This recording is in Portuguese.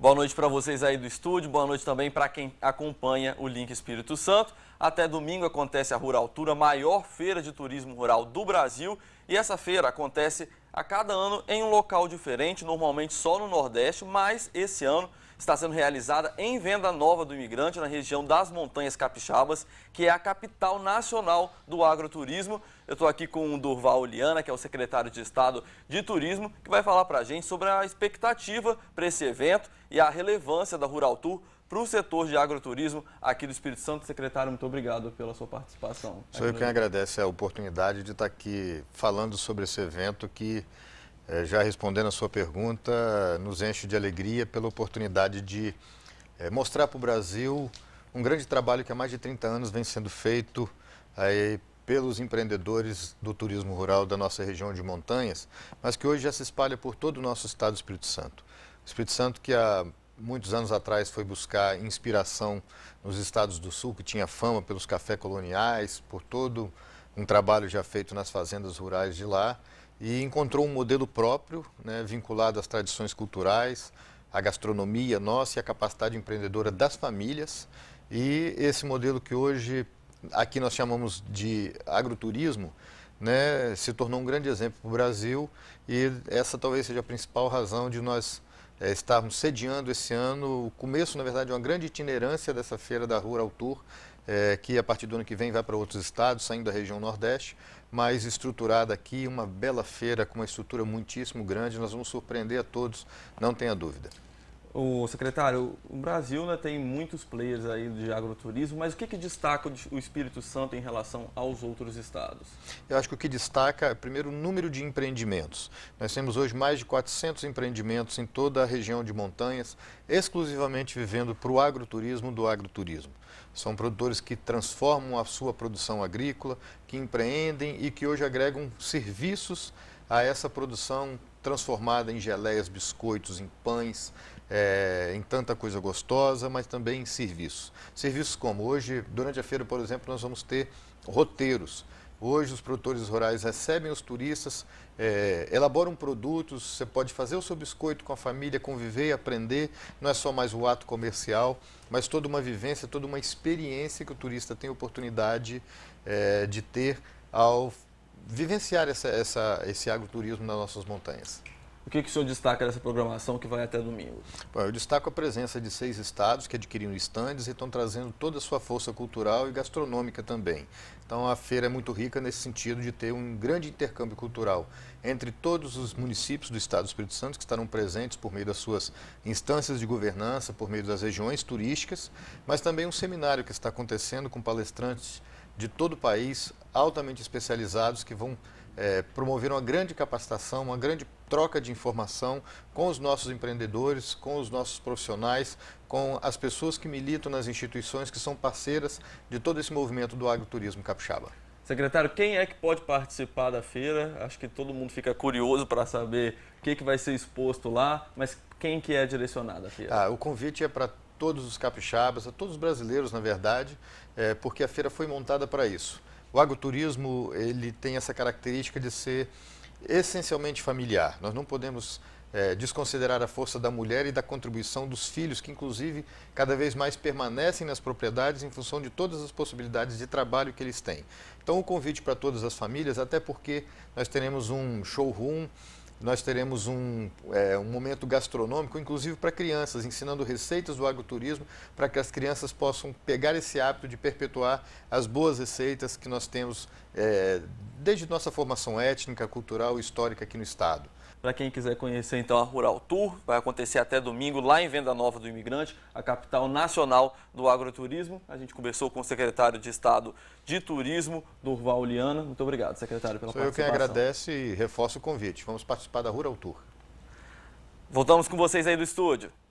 Boa noite para vocês aí do estúdio, boa noite também para quem acompanha o Link Espírito Santo. Até domingo acontece a Rural Tour, a maior feira de turismo rural do Brasil. E essa feira acontece a cada ano em um local diferente, normalmente só no Nordeste, mas esse ano está sendo realizada em Venda Nova do Imigrante, na região das Montanhas Capixabas, que é a capital nacional do agroturismo. Eu estou aqui com o Durval Oliana, que é o secretário de Estado de Turismo, que vai falar para a gente sobre a expectativa para esse evento e a relevância da Rural Tour para o setor de agroturismo aqui do Espírito Santo. Secretário, muito obrigado pela sua participação. Sou eu quem agradece a oportunidade de estar aqui falando sobre esse evento que é, já respondendo a sua pergunta, nos enche de alegria pela oportunidade de é, mostrar para o Brasil um grande trabalho que há mais de 30 anos vem sendo feito aí pelos empreendedores do turismo rural da nossa região de montanhas, mas que hoje já se espalha por todo o nosso estado do Espírito Santo. Espírito Santo que há muitos anos atrás foi buscar inspiração nos estados do sul, que tinha fama pelos cafés coloniais, por todo um trabalho já feito nas fazendas rurais de lá, e encontrou um modelo próprio, né, vinculado às tradições culturais, à gastronomia nossa e à capacidade empreendedora das famílias. E esse modelo que hoje aqui nós chamamos de agroturismo, né, se tornou um grande exemplo para o Brasil e essa talvez seja a principal razão de nós é, estarmos sediando esse ano o começo, na verdade, de uma grande itinerância dessa feira da Rural Tour, é, que a partir do ano que vem vai para outros estados, saindo da região Nordeste, mas estruturada aqui, uma bela feira com uma estrutura muitíssimo grande. Nós vamos surpreender a todos, não tenha dúvida. O secretário, o Brasil né, tem muitos players aí de agroturismo, mas o que, que destaca o Espírito Santo em relação aos outros estados? Eu acho que o que destaca, é, primeiro, o número de empreendimentos. Nós temos hoje mais de 400 empreendimentos em toda a região de montanhas, exclusivamente vivendo para o agroturismo do agroturismo. São produtores que transformam a sua produção agrícola, que empreendem e que hoje agregam serviços a essa produção transformada em geleias, biscoitos, em pães, é, em tanta coisa gostosa, mas também em serviços. Serviços como hoje, durante a feira, por exemplo, nós vamos ter roteiros. Hoje os produtores rurais recebem os turistas, é, elaboram produtos, você pode fazer o seu biscoito com a família, conviver, aprender. Não é só mais o ato comercial, mas toda uma vivência, toda uma experiência que o turista tem oportunidade é, de ter ao vivenciar essa, essa, esse agroturismo nas nossas montanhas. O que, que o senhor destaca dessa programação que vai até domingo? Bom, eu destaco a presença de seis estados que adquiriram estandes e estão trazendo toda a sua força cultural e gastronômica também. Então a feira é muito rica nesse sentido de ter um grande intercâmbio cultural entre todos os municípios do estado do Espírito Santo que estarão presentes por meio das suas instâncias de governança, por meio das regiões turísticas, mas também um seminário que está acontecendo com palestrantes de todo o país, altamente especializados, que vão é, promover uma grande capacitação, uma grande troca de informação com os nossos empreendedores, com os nossos profissionais, com as pessoas que militam nas instituições que são parceiras de todo esse movimento do agroturismo capixaba. Secretário, quem é que pode participar da feira? Acho que todo mundo fica curioso para saber o que, que vai ser exposto lá, mas quem que é direcionado à feira? Ah, o convite é para todos os capixabas, a todos os brasileiros, na verdade, é, porque a feira foi montada para isso. O agroturismo ele tem essa característica de ser essencialmente familiar. Nós não podemos é, desconsiderar a força da mulher e da contribuição dos filhos, que inclusive cada vez mais permanecem nas propriedades em função de todas as possibilidades de trabalho que eles têm. Então, o um convite para todas as famílias, até porque nós teremos um showroom nós teremos um, é, um momento gastronômico, inclusive para crianças, ensinando receitas do agroturismo para que as crianças possam pegar esse hábito de perpetuar as boas receitas que nós temos é, desde nossa formação étnica, cultural e histórica aqui no Estado. Para quem quiser conhecer então a Rural Tour, vai acontecer até domingo lá em Venda Nova do Imigrante, a capital nacional do agroturismo. A gente conversou com o secretário de Estado de Turismo, Durval Liana. Muito obrigado, secretário, pela Sou participação. Eu quem agradece e reforço o convite. Vamos participar da Rural Tour. Voltamos com vocês aí do estúdio.